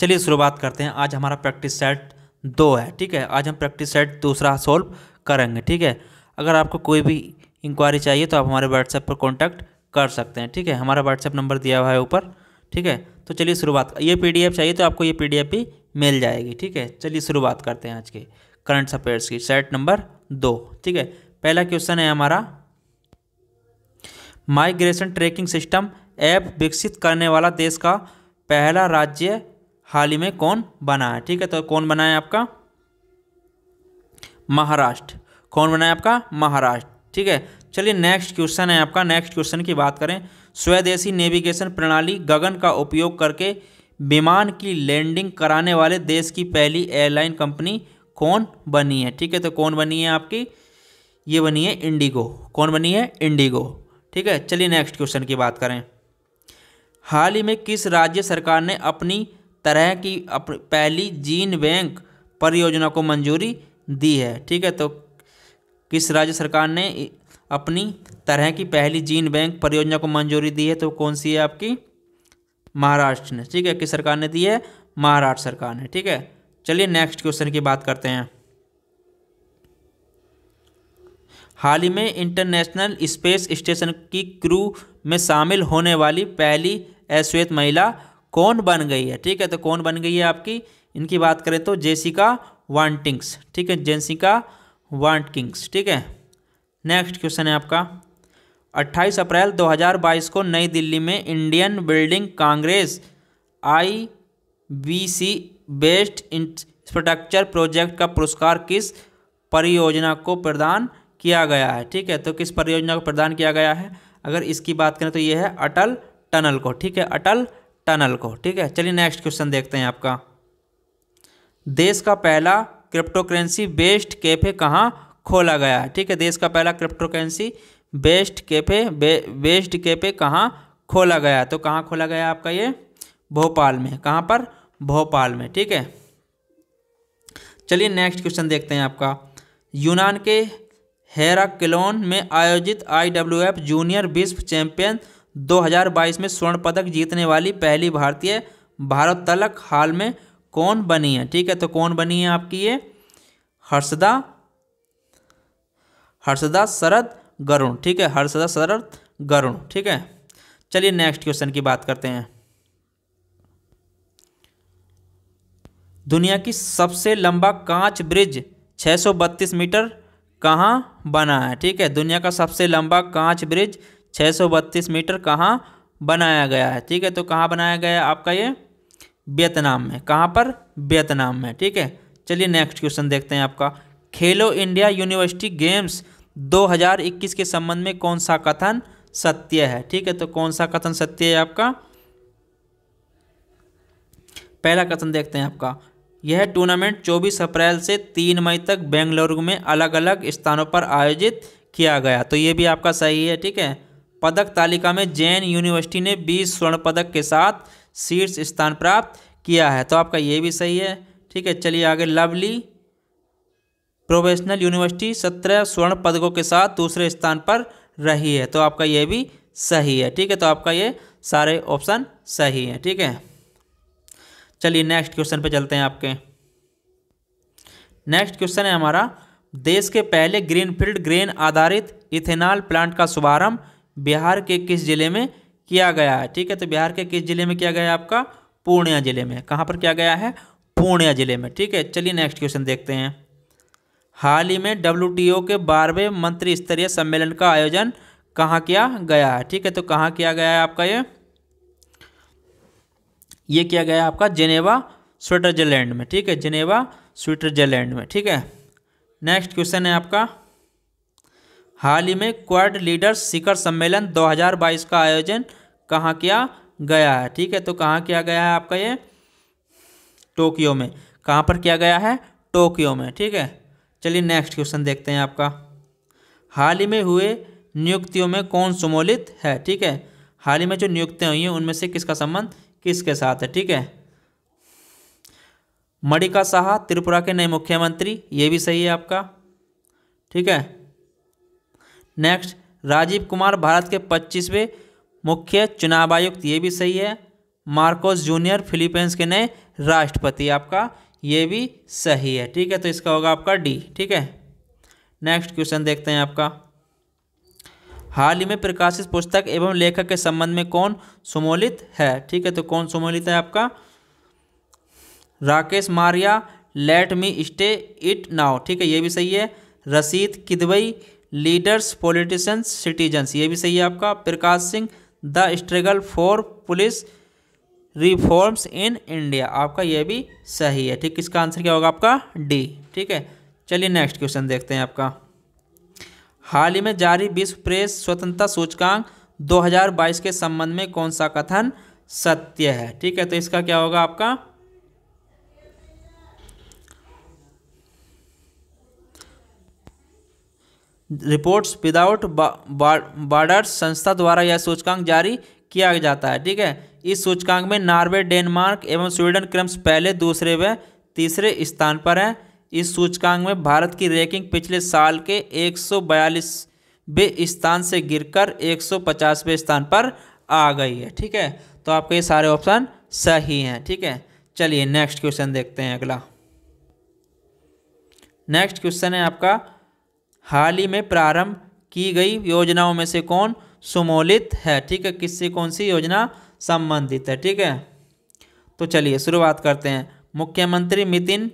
चलिए शुरुआत करते हैं आज हमारा प्रैक्टिस सेट दो है ठीक है आज हम प्रैक्टिस सेट दूसरा सॉल्व करेंगे ठीक है अगर आपको कोई भी इंक्वायरी चाहिए तो आप हमारे व्हाट्सएप पर कॉन्टैक्ट कर सकते हैं ठीक है हमारा व्हाट्सएप नंबर दिया हुआ है ऊपर ठीक है तो चलिए शुरुआत ये पी चाहिए तो आपको ये पी भी मिल जाएगी ठीक है चलिए शुरुआत करते हैं आज के करंट अफेयर्स की सेट नंबर दो ठीक है पहला क्वेश्चन है हमारा माइग्रेशन ट्रैकिंग सिस्टम ऐप विकसित करने वाला देश का पहला राज्य हाल ही में कौन बना है ठीक है तो कौन बना है आपका महाराष्ट्र कौन बना है आपका महाराष्ट्र ठीक है चलिए नेक्स्ट क्वेश्चन है आपका नेक्स्ट क्वेश्चन की बात करें स्वदेशी नेविगेशन प्रणाली गगन का उपयोग करके विमान की लैंडिंग कराने वाले देश की पहली एयरलाइन कंपनी कौन बनी है ठीक है तो कौन बनी है आपकी ये बनी है इंडिगो कौन बनी है इंडिगो ठीक है चलिए नेक्स्ट क्वेश्चन की बात करें हाल ही में किस राज्य सरकार ने अपनी तरह की पहली जीन बैंक परियोजना को मंजूरी दी है ठीक है तो किस राज्य सरकार ने अपनी तरह की पहली जीन बैंक परियोजना को मंजूरी दी है तो कौन सी है आपकी महाराष्ट्र ने ठीक है किस सरकार ने दी है महाराष्ट्र सरकार ने ठीक है चलिए नेक्स्ट क्वेश्चन की बात करते हैं हाल ही में इंटरनेशनल स्पेस स्टेशन की क्रू में शामिल होने वाली पहली अश्वेत महिला कौन बन गई है ठीक है तो कौन बन गई है आपकी इनकी बात करें तो जेसिका वांटिंग्स ठीक है जेसिका वांटिंग्स ठीक है नेक्स्ट क्वेश्चन है आपका 28 अप्रैल 2022 को नई दिल्ली में Indian building congress I B C best infrastructure project का पुरस्कार किस परियोजना को प्रदान किया गया है ठीक है तो किस परियोजना को प्रदान किया गया है अगर इसकी बात करें तो यह है अटल टनल को ठीक है अटल टनल को ठीक है चलिए नेक्स्ट क्वेश्चन देखते हैं आपका देश का पहला क्रिप्टो करेंसी बेस्ड कैफे कहाँ खोला गया ठीक है देश का पहला cryptocurrency based cafe based cafe कहाँ खोला गया तो कहाँ खोला गया आपका ये भोपाल में कहाँ पर भोपाल में ठीक है चलिए नेक्स्ट क्वेश्चन देखते हैं आपका यूनान के हेराक्लोन में आयोजित एफ जूनियर विश्व चैंपियन 2022 में स्वर्ण पदक जीतने वाली पहली भारतीय भारत तलक हाल में कौन बनी है ठीक है तो कौन बनी है आपकी ये हर्षदा हर्षदा शरद गरुण ठीक है हर्षदा शरद गरुण ठीक है चलिए नेक्स्ट क्वेश्चन की बात करते हैं दुनिया की सबसे लंबा कांच ब्रिज 632 मीटर कहाँ बना है ठीक है दुनिया का सबसे लंबा कांच ब्रिज छः सौ बत्तीस मीटर कहाँ बनाया गया है ठीक है तो कहाँ बनाया गया है आपका ये वियतनाम में कहाँ पर वियतनाम में ठीक है चलिए नेक्स्ट क्वेश्चन देखते हैं आपका खेलो इंडिया यूनिवर्सिटी गेम्स 2021 के संबंध में कौन सा कथन सत्य है ठीक है तो कौन सा कथन सत्य है आपका पहला कथन देखते हैं आपका यह टूर्नामेंट 24 अप्रैल से 3 मई तक बेंगलुरु में अलग अलग स्थानों पर आयोजित किया गया तो ये भी आपका सही है ठीक है पदक तालिका में जैन यूनिवर्सिटी ने 20 स्वर्ण पदक के साथ शीर्ष स्थान प्राप्त किया है तो आपका ये भी सही है ठीक है चलिए आगे लवली प्रोफेशनल यूनिवर्सिटी सत्रह स्वर्ण पदकों के साथ दूसरे स्थान पर रही है तो आपका ये भी सही है ठीक है तो आपका ये सारे ऑप्शन सही है ठीक है चलिए नेक्स्ट क्वेश्चन पर चलते हैं आपके नेक्स्ट क्वेश्चन है हमारा देश के पहले ग्रीनफील्ड ग्रेन आधारित इथेनॉल प्लांट का शुभारंभ बिहार के किस जिले में किया गया है ठीक है तो बिहार के किस जिले में किया गया है आपका पूर्णिया जिले में कहाँ पर किया गया है पूर्णिया जिले में ठीक है चलिए नेक्स्ट क्वेश्चन देखते हैं हाल ही में डब्ल्यू के बारहवें मंत्री स्तरीय सम्मेलन का आयोजन कहाँ किया गया है ठीक है तो कहाँ किया गया है आपका ये ये किया गया है आपका जेनेवा स्विट्जरलैंड में ठीक है जेनेवा स्विट्जरलैंड में ठीक है नेक्स्ट क्वेश्चन है आपका हाल ही में क्वाड लीडर्स शिखर सम्मेलन 2022 का आयोजन कहाँ किया गया है ठीक है तो कहाँ किया गया है आपका ये टोक्यो में कहाँ पर किया गया है टोक्यो में ठीक है चलिए नेक्स्ट क्वेश्चन देखते हैं आपका हाल ही में हुए नियुक्तियों में कौन सुमोलित है ठीक है हाल ही में जो नियुक्तियाँ हुई हैं उनमें से किसका संबंध किसके साथ है ठीक है मणिका साहा त्रिपुरा के नए मुख्यमंत्री ये भी सही है आपका ठीक है नेक्स्ट राजीव कुमार भारत के पच्चीसवें मुख्य चुनाव आयुक्त ये भी सही है मार्कोस जूनियर फिलीपींस के नए राष्ट्रपति आपका ये भी सही है ठीक है तो इसका होगा आपका डी ठीक है नेक्स्ट क्वेश्चन देखते हैं आपका हाल ही में प्रकाशित पुस्तक एवं लेखक के संबंध में कौन सुमोलित है ठीक है तो कौन सुमोलित है आपका Rakesh Maria let me say it now ठीक है ये भी सही है रसीद किदवई लीडर्स पॉलिटिशियंस सिटीजन्स ये भी सही है आपका Prakash Singh the struggle for police reforms in India आपका यह भी सही है ठीक इसका आंसर क्या होगा आपका डी ठीक है चलिए नेक्स्ट क्वेश्चन देखते हैं आपका हाल ही में जारी विश्व प्रेस स्वतंत्रता सूचकांक 2022 के संबंध में कौन सा कथन सत्य है ठीक है तो इसका क्या होगा आपका रिपोर्ट्स विदाउट बॉर्डर्स संस्था द्वारा यह सूचकांक जारी किया जाता है ठीक है इस सूचकांक में नॉर्वे डेनमार्क एवं स्वीडन क्रम्स पहले दूसरे व तीसरे स्थान पर है इस सूचकांक में भारत की रैंकिंग पिछले साल के एक सौ स्थान से गिरकर एक सौ स्थान पर आ गई है ठीक है तो आपके ये सारे ऑप्शन सही हैं ठीक है चलिए नेक्स्ट क्वेश्चन देखते हैं अगला नेक्स्ट क्वेश्चन है आपका हाल ही में प्रारंभ की गई योजनाओं में से कौन सुमोलित है ठीक है किससे कौन सी योजना संबंधित है ठीक है तो चलिए शुरुआत करते हैं मुख्यमंत्री मितिन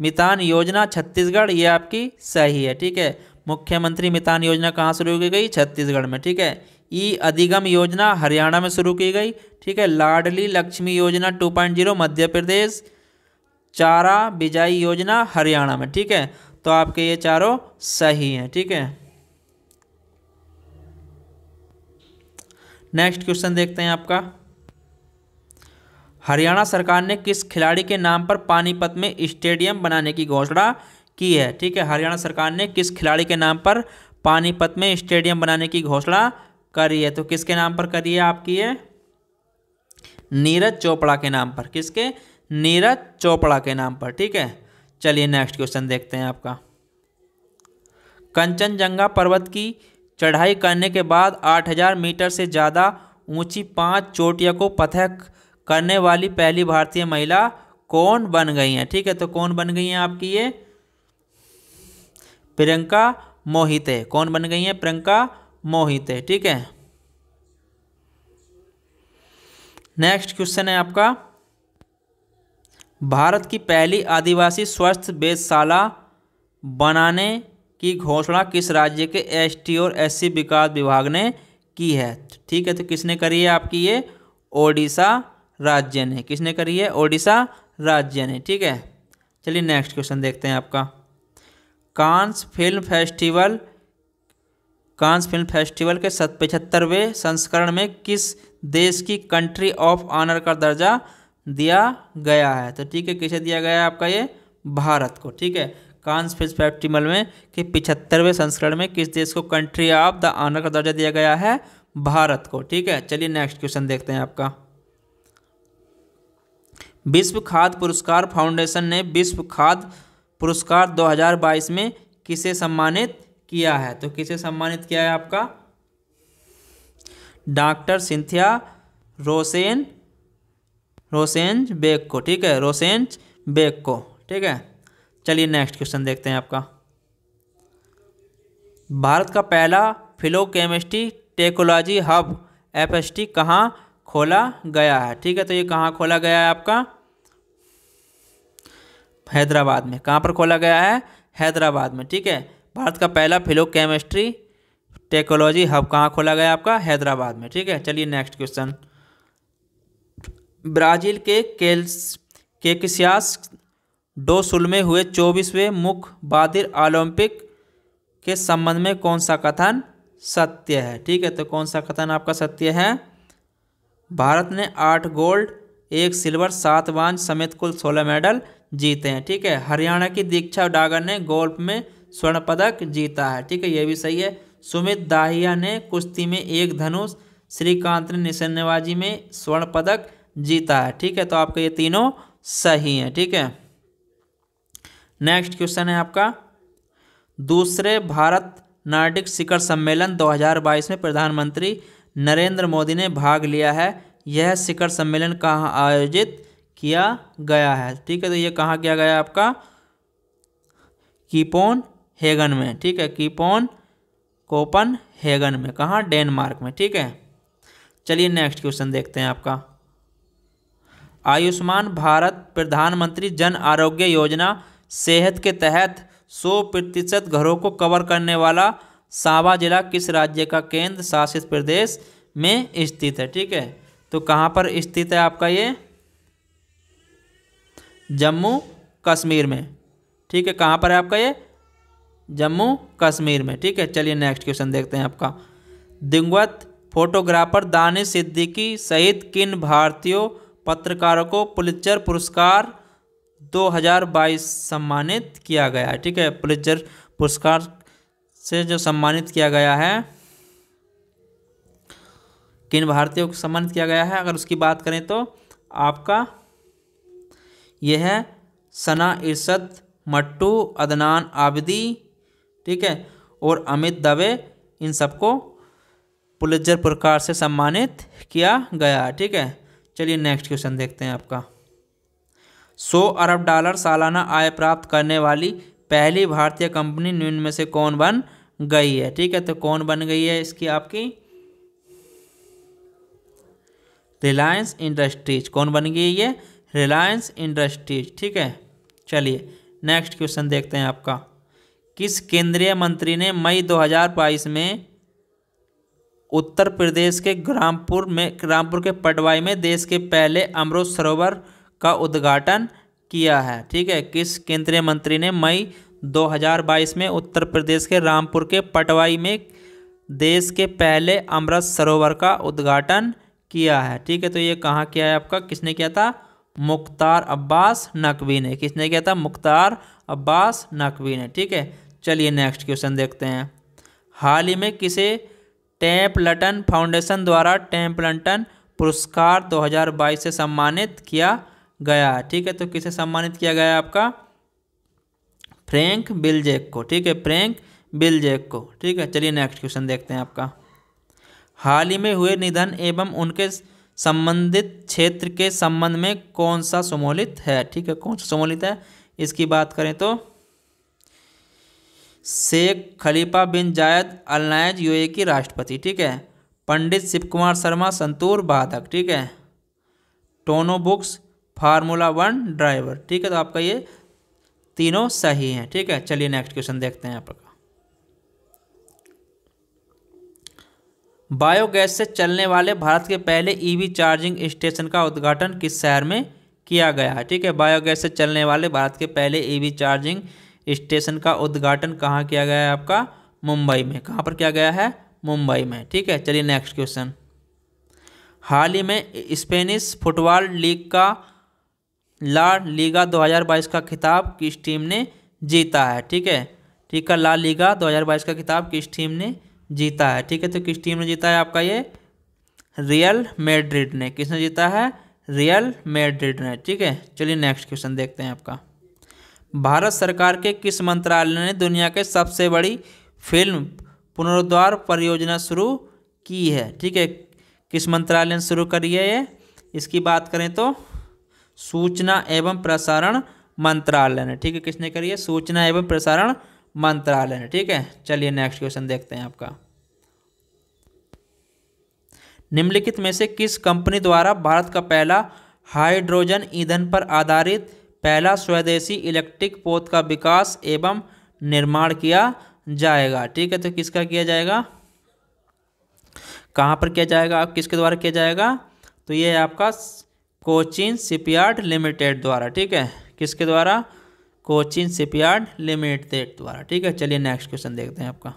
मितान योजना छत्तीसगढ़ ये आपकी सही है ठीक है मुख्यमंत्री मितान योजना कहाँ शुरू की गई छत्तीसगढ़ में ठीक है ई अधिगम योजना हरियाणा में शुरू की गई ठीक है लाडली लक्ष्मी योजना 2.0 मध्य प्रदेश चारा बिजाई योजना हरियाणा में ठीक है तो आपके ये चारों सही हैं ठीक है नेक्स्ट क्वेश्चन देखते हैं आपका हरियाणा सरकार ने किस खिलाड़ी के नाम पर पानीपत में स्टेडियम बनाने की घोषणा की है ठीक है हरियाणा सरकार ने किस खिलाड़ी के नाम पर पानीपत में स्टेडियम बनाने की घोषणा करी है तो किसके नाम पर करी है आपकी ये नीरज चोपड़ा के नाम पर किसके नीरज चोपड़ा के नाम पर ठीक है चलिए नेक्स्ट क्वेश्चन देखते हैं आपका कंचनजंगा पर्वत की चढ़ाई करने के बाद 8000 मीटर से ज़्यादा ऊंची पांच चोटियों को पथक करने वाली पहली भारतीय महिला कौन बन गई हैं ठीक है तो कौन बन गई हैं आपकी ये प्रियंका मोहिते कौन बन गई हैं प्रियंका मोहिते ठीक है नेक्स्ट क्वेश्चन है आपका भारत की पहली आदिवासी स्वस्थ वेधशाला बनाने की घोषणा किस राज्य के एसटी और एससी विकास विभाग ने की है ठीक है तो किसने करी है आपकी ये ओडिशा राज्य ने किसने करी है ओडिशा राज्य ने ठीक है चलिए नेक्स्ट क्वेश्चन देखते हैं आपका Cannes film festival Cannes film festival के पचहत्तरवें संस्करण में किस देश की कंट्री ऑफ ऑनर का दर्जा दिया गया है तो ठीक है किसे दिया गया है आपका ये भारत को ठीक है कांस फिज फेस्टिवल में कि पिछहत्तरवें संस्करण में किस देश को कंट्री ऑफ द आनर का दर्जा दिया गया है भारत को ठीक है चलिए नेक्स्ट क्वेश्चन देखते हैं आपका विश्व खाद्य पुरस्कार फाउंडेशन ने विश्व खाद्य पुरस्कार 2022 में किसे सम्मानित किया है तो किसे सम्मानित किया है आपका doctor Cynthia Rosen Rosenberg को ठीक है रोसेंज बेग को ठीक है चलिए नेक्स्ट क्वेश्चन देखते हैं आपका भारत का पहला फिलो chemistry technology hub F S T कहाँ खोला गया है ठीक है तो ये कहाँ खोला गया है आपका हैदराबाद में कहाँ पर खोला गया है हैदराबाद में ठीक है भारत का पहला फिलो केमिस्ट्री टेकोलॉजी हब कहाँ खोला गया आपका हैदराबाद में ठीक है चलिए नेक्स्ट क्वेश्चन ब्राज़ील के केल्स केकसियास डोसुल में हुए चौबीसवें मुख्य बादिर ओलंपिक के संबंध में कौन सा कथन सत्य है ठीक है तो कौन सा कथन आपका सत्य है भारत ने आठ गोल्ड एक सिल्वर सात वांज समेत कुल सोलह मेडल जीते हैं ठीक है हरियाणा की दीक्षा डागर ने गोल्फ में स्वर्ण पदक जीता है ठीक है ये भी सही है सुमित दाहिया ने कुश्ती में एक धनुष श्रीकांत ने निशानेबाजी में स्वर्ण पदक जीता है ठीक है तो आपके ये तीनों सही हैं ठीक है नेक्स्ट क्वेश्चन है आपका दूसरे भारत नार्डिक शिखर सम्मेलन 2022 में प्रधानमंत्री नरेंद्र मोदी ने भाग लिया है यह शिखर सम्मेलन कहाँ आयोजित किया गया है ठीक है तो ये कहाँ किया गया आपका कीपोन हेगन में ठीक है कीपोन कोपन हेगन में कहाँ डेनमार्क में ठीक है चलिए नेक्स्ट क्वेश्चन देखते हैं आपका आयुष्मान भारत प्रधानमंत्री जन आरोग्य योजना सेहत के तहत 100 प्रतिशत घरों को कवर करने वाला सांबा जिला किस राज्य का केंद्र शासित प्रदेश में स्थित है ठीक है तो कहाँ पर स्थित है आपका ये जम्मू कश्मीर में ठीक है कहाँ पर है आपका ये जम्मू कश्मीर में ठीक है चलिए नेक्स्ट क्वेश्चन देखते हैं आपका दिंगवत फोटोग्राफर दानिश सिद्दीकी सहित किन भारतीयों पत्रकारों को पुलिचर पुरस्कार 2022 सम्मानित किया गया है ठीक है पुलिचर पुरस्कार से जो सम्मानित किया गया है किन भारतीयों को सम्मानित किया गया है अगर उसकी बात करें तो आपका यह है सना इर्शद मट्टू अदनान आबिदी ठीक है और अमित दवे इन सबको पुलिजर पुरस्कार से सम्मानित किया गया ठीक है चलिए नेक्स्ट क्वेश्चन देखते हैं आपका सौ अरब डॉलर सालाना आय प्राप्त करने वाली पहली भारतीय कंपनी निम्न में से कौन बन गई है ठीक है तो कौन बन गई है इसकी आपकी रिलायंस इंडस्ट्रीज कौन बन गई ये रिलायंस इंडस्ट्रीज ठीक है चलिए नेक्स्ट क्वेश्चन देखते हैं आपका किस केंद्रीय मंत्री ने मई 2022 में उत्तर प्रदेश के ग्रामपुर में रामपुर के पटवाई में देश के पहले अमृत सरोवर का उद्घाटन किया है ठीक है किस केंद्रीय मंत्री ने मई 2022 में उत्तर प्रदेश के रामपुर के पटवाई में देश के पहले अमृत सरोवर का उद्घाटन किया है ठीक है तो ये कहाँ किया है आपका किसने किया था मुख्तार अब्बास नकवी ने किसने किया था मुख्तार अब्बास नकवी ने ठीक है चलिए नेक्स्ट क्वेश्चन देखते हैं हाल ही में किसे टेम्पलटन फाउंडेशन द्वारा टेम्पलटन पुरस्कार 2022 से सम्मानित किया गया ठीक है तो किसे सम्मानित किया गया आपका फ्रैंक बिलजेक को ठीक है फ्रैंक बिलजेक को ठीक है चलिए नेक्स्ट क्वेश्चन देखते हैं आपका हाल ही में हुए निधन एवं उनके संबंधित क्षेत्र के संबंध में कौन सा सम्मोलित है ठीक है कौन सा सम्मोलित है इसकी बात करें तो शेख खलीफा बिन जायद अल नायज यूए की राष्ट्रपति ठीक है पंडित शिव कुमार शर्मा संतूर बाधक ठीक है टोनो बुक्स फार्मूला वन ड्राइवर ठीक है तो आपका ये तीनों सही हैं ठीक है चलिए नेक्स्ट क्वेश्चन देखते हैं आपका बायोगैस से चलने वाले भारत के पहले ईवी चार्जिंग स्टेशन का उद्घाटन किस शहर में किया गया है ठीक है बायोगैस से चलने वाले भारत के पहले ईवी e चार्जिंग स्टेशन का उद्घाटन कहाँ किया गया है आपका मुंबई में कहाँ पर किया गया है मुंबई में ठीक है चलिए नेक्स्ट क्वेश्चन हाल ही में स्पेनिश फुटबॉल लीग का ला लीगा 2022 का खिताब किस टीम ने जीता है ठीक है ठीक है ला लीगा 2022 का खिताब किस टीम ने जीता है ठीक है तो किस टीम ने जीता है आपका ये रियल मेड्रिड ने किसने जीता है रियल मेड्रिड ने ठीक है चलिए नेक्स्ट क्वेश्चन देखते हैं आपका भारत सरकार के किस मंत्रालय ने दुनिया के सबसे बड़ी फिल्म पुनरुद्वार परियोजना शुरू की है ठीक है किस मंत्रालय ने शुरू करी है ये इसकी बात करें तो सूचना एवं प्रसारण मंत्रालय ने ठीक है किसने करी है सूचना एवं प्रसारण मंत्रालय ने ठीक है चलिए नेक्स्ट क्वेश्चन देखते हैं आपका निम्नलिखित में से किस कंपनी द्वारा भारत का पहला हाइड्रोजन ईंधन पर आधारित पहला स्वदेशी इलेक्ट्रिक पोत का विकास एवं निर्माण किया जाएगा ठीक है तो किसका किया जाएगा कहाँ पर किया जाएगा किसके द्वारा किया जाएगा तो ये है आपका कोचिन शिपयार्ड लिमिटेड द्वारा ठीक है किसके द्वारा कोचिन शिपयार्ड लिमिटेड द्वारा ठीक है चलिए नेक्स्ट क्वेश्चन देखते हैं आपका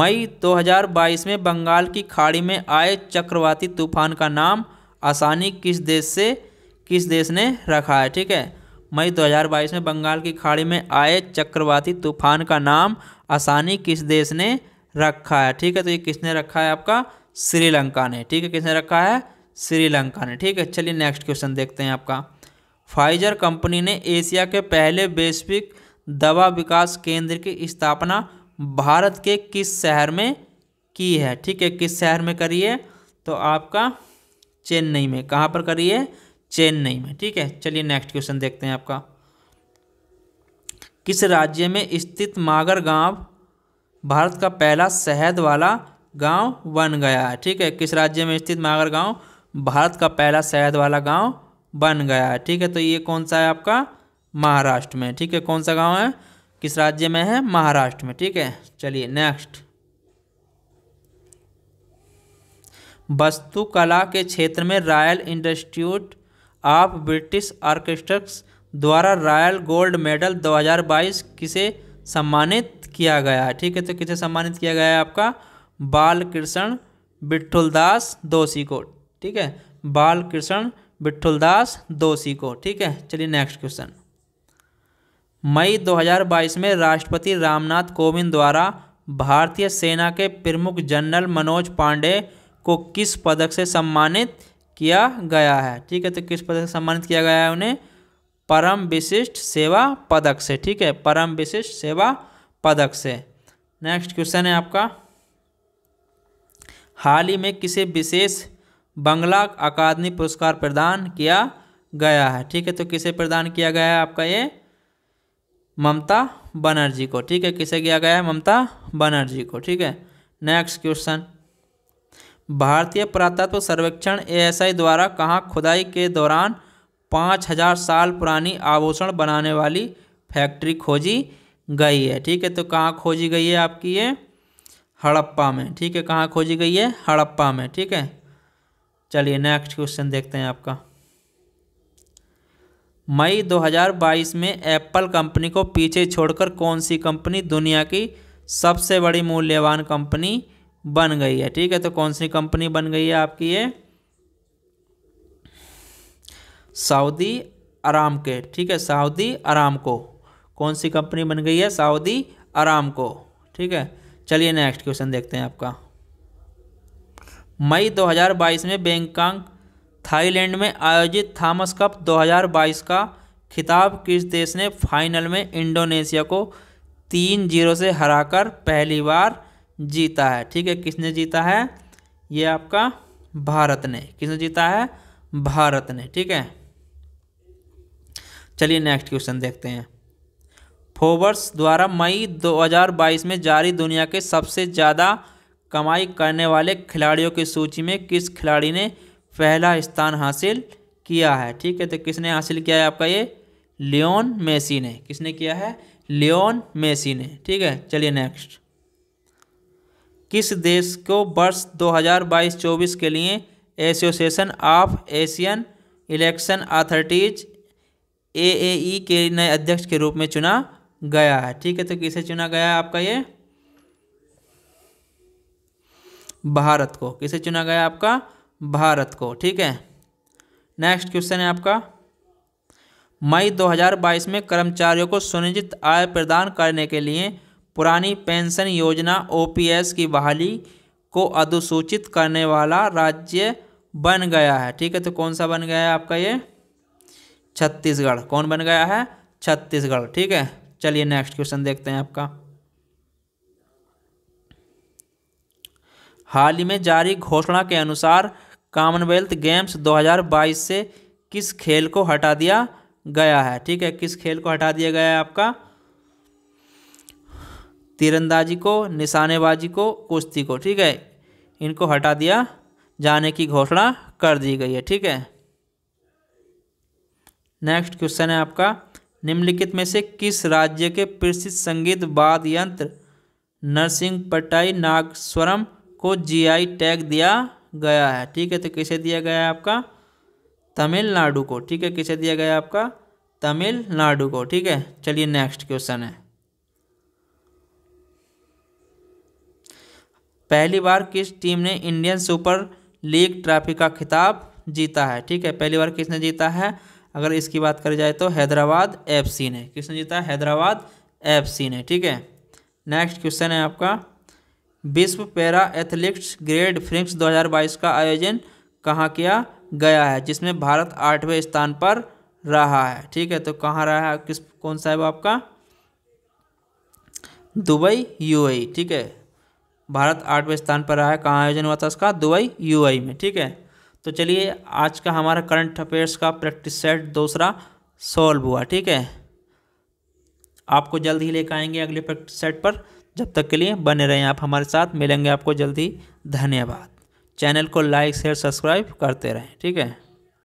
मई 2022 में बंगाल की खाड़ी में आए चक्रवाती तूफान का नाम आसानी किस देश से किस देश ने रखा है ठीक है मई 2022 में बंगाल की खाड़ी में आए चक्रवाती तूफान का नाम आसानी किस देश ने रखा है ठीक है तो ये किसने रखा है आपका श्रीलंका ने ठीक है किसने रखा है श्रीलंका ने ठीक है चलिए नेक्स्ट क्वेश्चन देखते हैं आपका फाइजर कंपनी ने एशिया के पहले वैश्विक दवा विकास केंद्र की स्थापना भारत के किस शहर में की है ठीक है किस शहर में करिए तो आपका चेन्नई में कहाँ पर करिए चेन्नई में ठीक है चलिए नेक्स्ट क्वेश्चन देखते हैं आपका किस राज्य में स्थित मागर गांव भारत का पहला शहद वाला गांव बन गया है ठीक है किस राज्य में स्थित मागर गांव भारत का पहला शहद वाला गांव बन गया है ठीक है तो ये कौन सा है आपका महाराष्ट्र में ठीक है कौन सा गांव है किस राज्य में है महाराष्ट्र में ठीक है चलिए नेक्स्ट वस्तुकला के क्षेत्र में Royal Institute of British Architects द्वारा रॉयल गोल्ड मेडल 2022 किसे सम्मानित किया गया है ठीक है तो किसे सम्मानित किया गया है आपका बाल कृष्ण बिट्ठुलदास दोषी को ठीक है बाल कृष्ण बिट्ठुलदास दोषी को ठीक है चलिए नेक्स्ट क्वेश्चन मई 2022 में राष्ट्रपति रामनाथ कोविंद द्वारा भारतीय सेना के प्रमुख जनरल मनोज पांडे को किस पदक से सम्मानित किया गया है ठीक है तो किस पदक से सम्मानित किया गया है उन्हें परम विशिष्ट सेवा पदक से ठीक है परम विशिष्ट सेवा पदक से नेक्स्ट क्वेश्चन है आपका हाल ही में किसे विशेष बंगला अकादमी पुरस्कार प्रदान किया गया है ठीक है तो किसे प्रदान किया गया है आपका ये ममता बनर्जी को ठीक है किसे किया गया है ममता बनर्जी को ठीक है नेक्स्ट क्वेश्चन भारतीय पुरातत्व सर्वेक्षण एएसआई द्वारा कहाँ खुदाई के दौरान पाँच हज़ार साल पुरानी आभूषण बनाने वाली फैक्ट्री खोजी गई है ठीक है तो कहाँ खोजी गई है आपकी ये हड़प्पा में ठीक है कहाँ खोजी गई है हड़प्पा में ठीक है चलिए नेक्स्ट क्वेश्चन देखते हैं आपका मई 2022 में एप्पल कंपनी को पीछे छोड़कर कौन सी कंपनी दुनिया की सबसे बड़ी मूल्यवान कंपनी बन गई है ठीक है तो कौन सी कंपनी बन गई है आपकी ये सऊदी आराम के ठीक है सऊदी आराम को कौन सी कंपनी बन गई है सऊदी आराम को ठीक है चलिए नेक्स्ट क्वेश्चन देखते हैं आपका मई 2022 में बैंकॉक थाईलैंड में आयोजित थामस कप 2022 का खिताब किस देश ने फाइनल में इंडोनेशिया को तीन जीरो से हराकर पहली बार जीता है ठीक है किसने जीता है ये आपका भारत ने किसने जीता है भारत ने ठीक है चलिए नेक्स्ट क्वेश्चन देखते हैं फोबर्स द्वारा मई 2022 में जारी दुनिया के सबसे ज़्यादा कमाई करने वाले खिलाड़ियों की सूची में किस खिलाड़ी ने पहला स्थान हासिल किया है ठीक है तो किसने हासिल किया है आपका ये लियोन मेसी ने किसने किया है लियोन मेसी ने ठीक है चलिए नेक्स्ट किस देश को वर्ष 2022-24 के लिए Association of Asian Election Authorities AAE के नए अध्यक्ष के रूप में चुना गया है ठीक है तो किसे चुना गया है आपका ये भारत को किसे चुना गया आपका भारत को ठीक है नेक्स्ट क्वेश्चन है आपका मई 2022 में कर्मचारियों को सुनिश्चित आय प्रदान करने के लिए पुरानी पेंशन योजना ओपीएस की बहाली को अधिसूचित करने वाला राज्य बन गया है ठीक है तो कौन सा बन गया है आपका ये छत्तीसगढ़ कौन बन गया है छत्तीसगढ़ ठीक है चलिए नेक्स्ट क्वेश्चन देखते हैं आपका हाल ही में जारी घोषणा के अनुसार कॉमनवेल्थ गेम्स 2022 से किस खेल को हटा दिया गया है ठीक है किस खेल को हटा दिया गया है आपका तीरंदाजी को निशानेबाजी को कुश्ती को ठीक है इनको हटा दिया जाने की घोषणा कर दी गई है ठीक है नेक्स्ट क्वेश्चन है आपका निम्नलिखित में से किस राज्य के प्रसिद्ध संगीत वाद यंत्र नरसिंह पटाई नागस्वरम को जीआई टैग दिया गया है ठीक है तो किसे दिया गया है आपका तमिलनाडु को ठीक है किसे दिया गया आपका तमिलनाडु को ठीक है चलिए नेक्स्ट क्वेश्चन है पहली बार किस टीम ने इंडियन सुपर लीग ट्रॉफी का खिताब जीता है ठीक है पहली बार किसने जीता है अगर इसकी बात करी जाए तो हैदराबाद एफसी ने किसने जीता है हैदराबाद एफसी ने ठीक है नेक्स्ट क्वेश्चन है आपका विश्व पैरा एथलिक्स ग्रेड फ्रिंक्स 2022 का आयोजन कहाँ किया गया है जिसमें भारत आठवें स्थान पर रहा है ठीक है तो कहाँ रहा है किस कौन सा है वो आपका दुबई यूएई ठीक है भारत आठवें स्थान पर रहा है कहाँ आयोजन हुआ था इसका दुबई यूएई e में ठीक है तो चलिए आज का हमारा करंट अफेयर्स का प्रैक्टिस सेट दूसरा सॉल्व हुआ ठीक है आपको जल्द ही लेकर आएंगे अगले प्रैक्टिस सेट पर जब तक के लिए बने रहें आप हमारे साथ मिलेंगे आपको जल्दी धन्यवाद चैनल को लाइक शेयर सब्सक्राइब करते रहें ठीक है